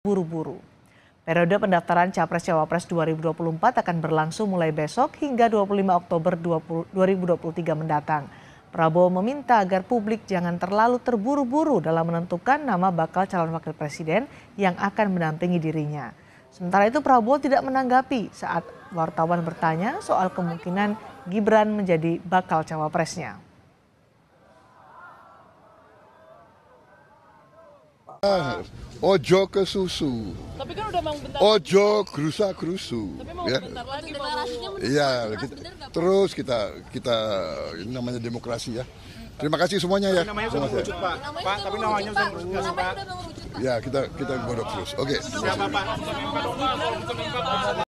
buru-buru. Periode pendaftaran Capres-Cawapres 2024 akan berlangsung mulai besok hingga 25 Oktober 20, 2023 mendatang. Prabowo meminta agar publik jangan terlalu terburu-buru dalam menentukan nama bakal calon wakil presiden yang akan menampingi dirinya. Sementara itu Prabowo tidak menanggapi saat wartawan bertanya soal kemungkinan Gibran menjadi bakal cawapresnya. Uh. Ojo ke susu. Tapi kan udah mau bentar. Ojo gerusa gerusu. Tapi mau ya. bentar lagi deklarasinya Iya, kita, terus kita kita ini namanya demokrasi ya. Terima kasih semuanya ya. Namanya sudah mewujud, Pak. Pak, tapi namanya sudah mewujud, Pak. Ya, kita kita godok terus. Oke. Okay. Siapa, Pak?